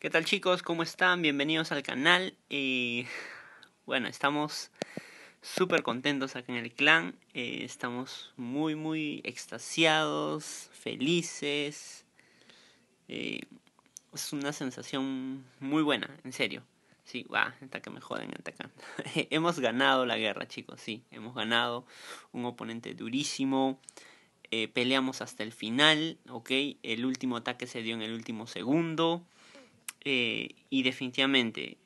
¿Qué tal chicos? ¿Cómo están? Bienvenidos al canal. Y bueno, estamos súper contentos acá en el clan. Eh, estamos muy, muy extasiados, felices. Eh, es una sensación muy buena, en serio. Sí, va, hasta que me joden, hasta acá. hemos ganado la guerra, chicos, sí. Hemos ganado un oponente durísimo. Eh, peleamos hasta el final, ok. El último ataque se dio en el último segundo. Eh, y definitivamente,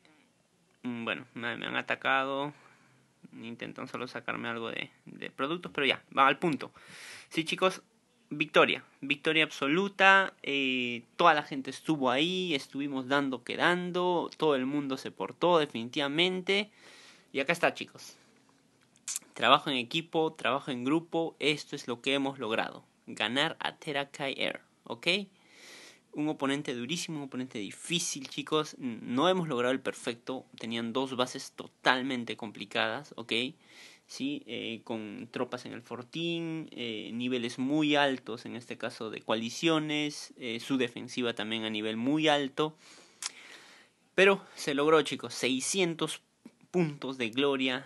mm, bueno, me, han atacado, intentan solo sacarme algo de, productos, pero ya, va al punto. Sí, chicos, victoria, victoria absoluta, eh, toda la gente estuvo ahí, estuvimos dando, quedando, todo el mundo se portó definitivamente. Y acá está, chicos. Trabajo en equipo, trabajo en grupo, esto es lo que hemos logrado. Ganar a Terakai Air, ¿ok? Un oponente durísimo, un oponente difícil, chicos. No hemos logrado el perfecto. Tenían dos bases totalmente complicadas, ¿ok? ¿sí? Eh, con tropas en el fortín, eh, niveles muy altos, en este caso de coaliciones, eh, su defensiva también a nivel muy alto. Pero se logró, chicos, 600 puntos de gloria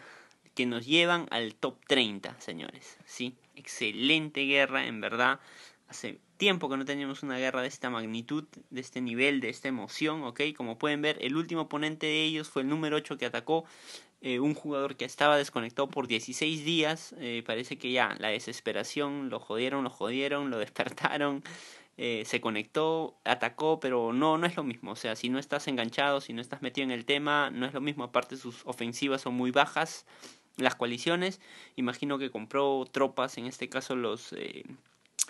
que nos llevan al top 30, señores. ¿sí? Excelente guerra, en verdad. Hace tiempo que no teníamos una guerra de esta magnitud, de este nivel, de esta emoción, ¿ok? Como pueden ver, el último oponente de ellos fue el número 8 que atacó, eh, un jugador que estaba desconectado por 16 días, eh, parece que ya la desesperación lo jodieron, lo jodieron, lo despertaron, eh, se conectó, atacó, pero no, no es lo mismo, o sea, si no estás enganchado, si no estás metido en el tema, no es lo mismo, aparte sus ofensivas son muy bajas, las coaliciones, imagino que compró tropas, en este caso los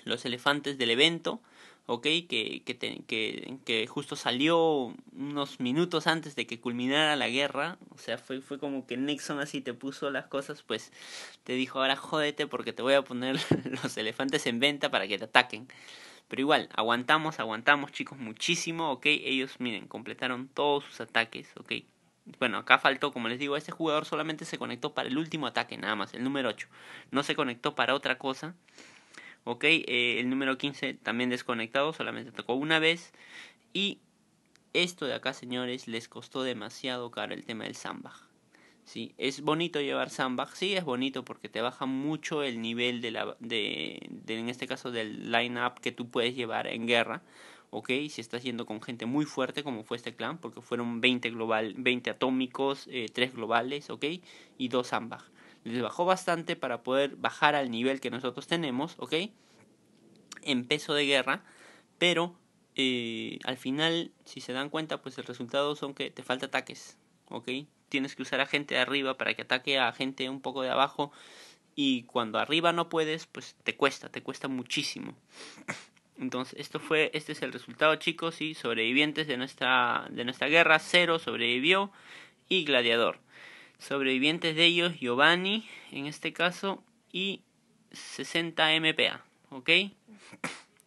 los elefantes del evento, ¿ok? Que, que, que, justo salió unos minutos antes de que culminara la guerra, o sea, fue, fue como que Nixon así te puso las cosas, pues te dijo, ahora jódete porque te voy a poner los elefantes en venta para que te ataquen. Pero igual, aguantamos, aguantamos chicos muchísimo, ¿ok? Ellos, miren, completaron todos sus ataques, ¿ok? Bueno, acá faltó, como les digo, este jugador solamente se conectó para el último ataque, nada más, el número 8. No se conectó para otra cosa. Ok, eh, el número 15 también desconectado, solamente tocó una vez. Y esto de acá, señores, les costó demasiado caro el tema del sandbag. ¿sí? Es bonito llevar sandbag, sí, es bonito porque te baja mucho el nivel de la, de, en este caso, del line-up que tú puedes llevar en guerra. ¿ok? Si estás yendo con gente muy fuerte como fue este clan, porque fueron 20, global, 20 atómicos, 3 eh, globales, ¿ok? Y 2 zambach les bajó bastante para poder bajar al nivel que nosotros tenemos, ¿ok? En peso de guerra, pero eh, al final, si se dan cuenta, pues el resultado son que te falta ataques, ¿ok? Tienes que usar a gente de arriba para que ataque a gente un poco de abajo y cuando arriba no puedes, pues te cuesta, te cuesta muchísimo. Entonces, esto fue, este es el resultado, chicos, y sobrevivientes de nuestra, de nuestra guerra, Cero sobrevivió y Gladiador sobrevivientes de ellos, Giovanni, en este caso, y 60 MPA, ¿ok?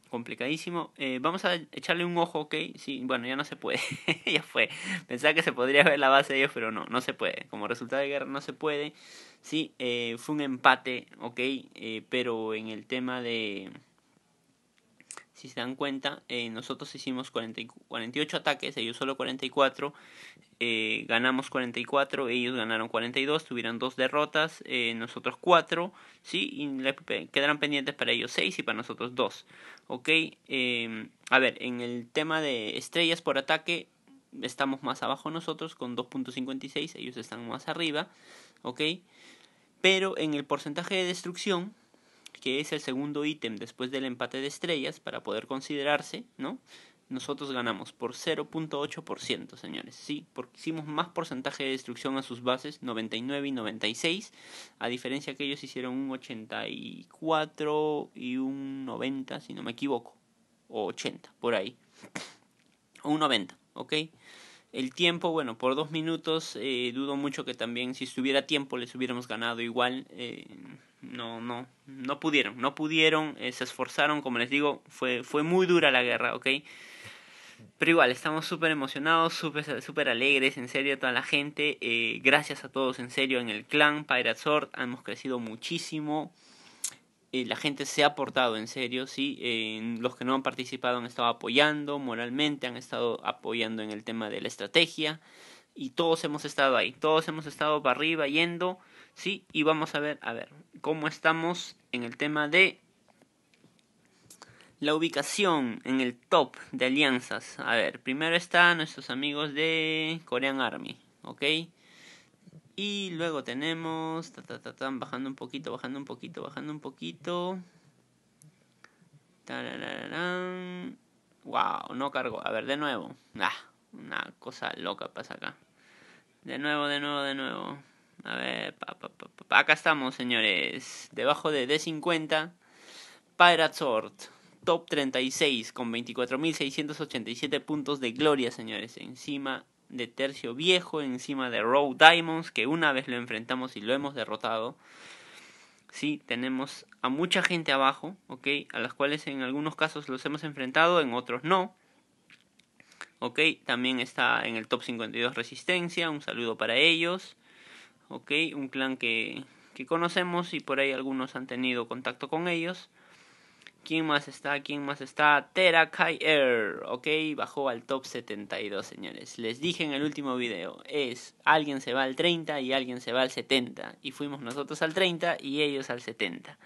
Complicadísimo. Eh, vamos a echarle un ojo, ¿ok? Sí, bueno, ya no se puede, ya fue. Pensaba que se podría ver la base de ellos, pero no, no se puede. Como resultado de guerra no se puede. Sí, eh, fue un empate, ¿ok? Eh, pero en el tema de si se dan cuenta, eh, nosotros hicimos 48 ataques, ellos solo 44, eh, ganamos 44, ellos ganaron 42, tuvieron dos derrotas, eh, nosotros 4, ¿sí? Y quedarán pendientes para ellos 6 y para nosotros 2, ¿ok? Em, a ver, en el tema de estrellas por ataque, estamos más abajo nosotros con 2.56, ellos están más arriba, ¿ok? Pero en el porcentaje de destrucción, que es el segundo ítem después del empate de estrellas para poder considerarse, ¿no? Nosotros ganamos por 0.8%, señores, sí, porque hicimos más porcentaje de destrucción a sus bases, 99 y 96, a diferencia que ellos hicieron un 84 y un 90, si no me equivoco, o 80, por ahí, o un 90, ¿ok? El tiempo, bueno, por dos minutos, eh, dudo mucho que también si estuviera tiempo les hubiéramos ganado igual. Eh, no, no, no pudieron, no pudieron, eh, se esforzaron, como les digo, fue, fue muy dura la guerra, ¿ok? Pero igual, estamos súper emocionados, súper super alegres, en serio, toda la gente. Eh, gracias a todos, en serio, en el clan Pirate Sword hemos crecido muchísimo. Eh, la gente se ha portado en serio, sí, los que no han participado han estado apoyando moralmente, han estado apoyando en el tema de la estrategia y todos hemos estado ahí, todos hemos estado para arriba yendo, sí, y vamos a ver, a ver, cómo estamos en el tema de la ubicación en el top de alianzas. A ver, primero están nuestros amigos de Korean Army, ¿ok? Y luego tenemos, ta, ta, bajando un poquito, bajando un poquito, bajando un poquito. Wow, no cargo. A ver, de nuevo. Ah, una cosa loca pasa acá. De nuevo, de nuevo, de nuevo. A ver, pa, pa, pa, acá estamos, señores. Debajo de D50, Pirate Sword. Top 36 con 24.687 puntos de gloria, señores. Encima de tercio viejo encima de Row Diamonds, que una vez lo enfrentamos y lo hemos derrotado. Sí, tenemos a mucha gente abajo, ¿ok? A las cuales en algunos casos los hemos enfrentado, en otros no. ¿Ok? También está en el top 52 Resistencia, un saludo para ellos. ¿Ok? Un clan que, que conocemos y por ahí algunos han tenido contacto con ellos. ¿Quién más está? ¿Quién más está? Terakai Air, ok, bajó al top 72, señores. Les dije en el último video, es alguien se va al 30 y alguien se va al 70. Y fuimos nosotros al 30 y ellos al 70.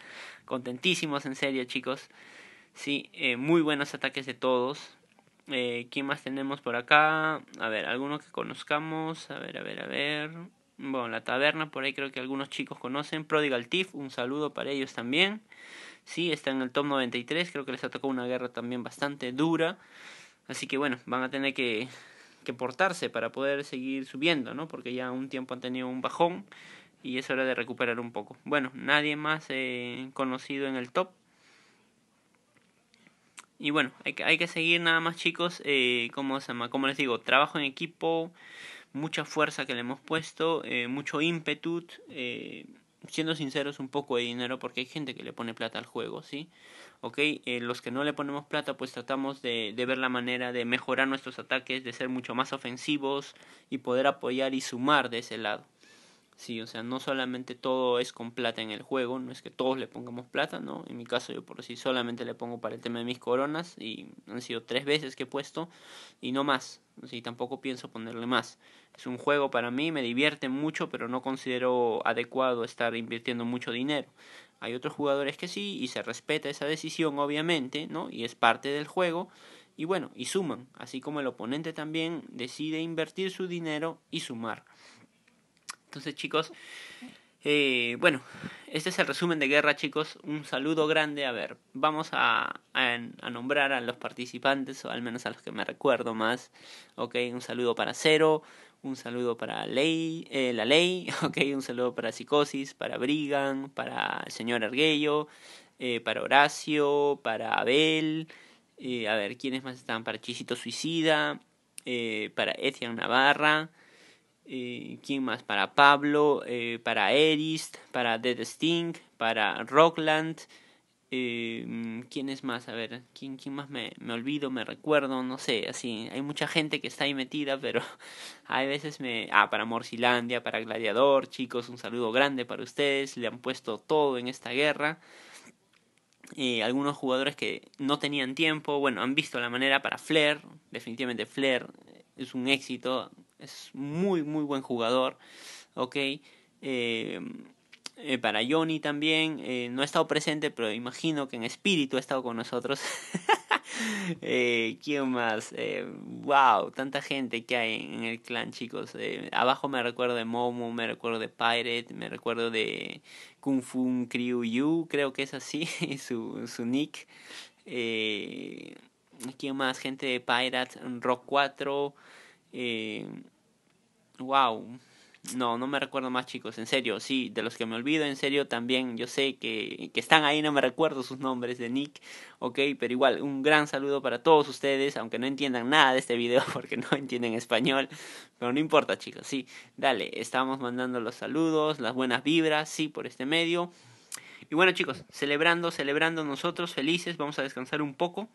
Contentísimos, en serio, chicos. Sí, eh, muy buenos ataques de todos. Eh, ¿Quién más tenemos por acá? A ver, alguno que conozcamos. A ver, a ver, a ver. Bueno, la taberna, por ahí creo que algunos chicos conocen. Prodigal Tiff, un saludo para ellos también. Sí, está en el top 93, creo que les ha tocado una guerra también bastante dura. Así que bueno, van a tener que, que portarse para poder seguir subiendo, ¿no? Porque ya un tiempo han tenido un bajón y es hora de recuperar un poco. Bueno, nadie más eh, conocido en el top. Y bueno, hay que, hay que seguir nada más chicos, eh, como, se llama? como les digo, trabajo en equipo, mucha fuerza que le hemos puesto, eh, mucho ímpetu, eh, siendo sinceros, un poco de dinero, porque hay gente que le pone plata al juego, ¿sí? Ok, eh, los que no le ponemos plata, pues tratamos de, de, ver la manera de mejorar nuestros ataques, de ser mucho más ofensivos y poder apoyar y sumar de ese lado. Sí, o sea, no solamente todo es con plata en el juego, no es que todos le pongamos plata, ¿no? En mi caso yo por si solamente le pongo para el tema de mis coronas y han sido tres veces que he puesto y no más, y tampoco pienso ponerle más. Es un juego para mí, me divierte mucho, pero no considero adecuado estar invirtiendo mucho dinero. Hay otros jugadores que sí y se respeta esa decisión obviamente, ¿no? Y es parte del juego y bueno, y suman, así como el oponente también decide invertir su dinero y sumar. Entonces, chicos, eh, bueno, este es el resumen de guerra, chicos. Un saludo grande. A ver, vamos a, nombrar a los participantes, o al menos a los que me recuerdo más. Ok, un saludo para Cero, un saludo para ley, eh, La Ley, ok, un saludo para Psicosis, para Brigan, para el señor Arguello, eh, para Horacio, para Abel. a ver, ¿quiénes más están? Para Chisito Suicida, para Etian Navarra. Eh, ¿quién más? Para Pablo, eh, para Erist, para Dead Sting, para Rockland. Eh, ¿Quién es más? A ver, ¿quién, quién más me, olvido, me recuerdo? No sé, así. Hay mucha gente que está ahí metida, pero hay veces me. Ah, para Morcilandia, para Gladiador, chicos, un saludo grande para ustedes. Le han puesto todo en esta guerra. algunos jugadores que no tenían tiempo, bueno, han visto la manera para Flair. Definitivamente Flair es un éxito es muy, muy buen jugador, ¿ok? Eh, eh, para Johnny también, eh, no ha estado presente, pero imagino que en espíritu ha estado con nosotros. ¿Quién más? wow, tanta gente que hay en el clan, chicos. abajo me recuerdo de Momo, me recuerdo de Pirate, me recuerdo de Kung Fu Kryu Yu, creo que es así, su, su nick. ¿Quién más? Gente de Pirate, Rock 4. Eh, wow. No, no me recuerdo más chicos, en serio, sí, de los que me olvido, en serio también, yo sé que, que están ahí, no me recuerdo sus nombres de Nick, ok, pero igual un gran saludo para todos ustedes, aunque no entiendan nada de este video porque no entienden español, pero no importa chicos, sí, dale, estamos mandando los saludos, las buenas vibras, sí, por este medio. Y bueno chicos, celebrando, celebrando nosotros, felices, vamos a descansar un poco,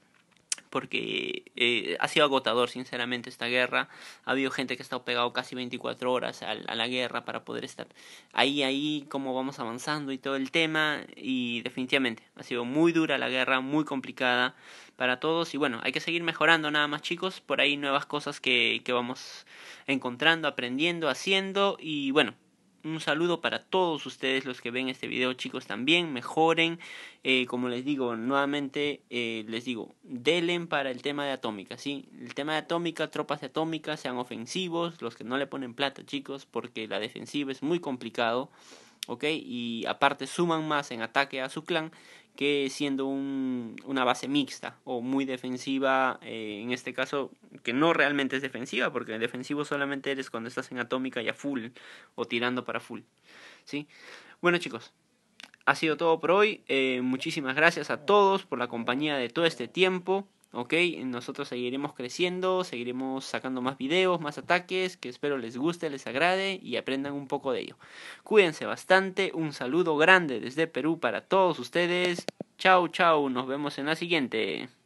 porque eh, ha sido agotador, sinceramente, esta guerra. Ha habido gente que ha estado pegado casi 24 horas a, la guerra para poder estar ahí, ahí, cómo vamos avanzando y todo el tema. Y definitivamente, ha sido muy dura la guerra, muy complicada para todos. Y bueno, hay que seguir mejorando nada más, chicos. Por ahí nuevas cosas que, que vamos encontrando, aprendiendo, haciendo. Y bueno, un saludo para todos ustedes los que ven este video, chicos, también mejoren. Eh, como les digo, nuevamente eh, les digo, delen para el tema de atómica, ¿sí? El tema de atómica, tropas de atómica, sean ofensivos, los que no le ponen plata, chicos, porque la defensiva es muy complicado. Okay, Y aparte suman más en ataque a su clan que siendo un, una base mixta o muy defensiva, eh, en este caso que no realmente es defensiva, porque defensivo solamente eres cuando estás en atómica y a full o tirando para full, ¿sí? Bueno chicos, ha sido todo por hoy, eh, muchísimas gracias a todos por la compañía de todo este tiempo. ¿ok? Nosotros seguiremos creciendo, seguiremos sacando más videos, más ataques, que espero les guste, les agrade y aprendan un poco de ello. Cuídense bastante, un saludo grande desde Perú para todos ustedes. Chao, chao, nos vemos en la siguiente.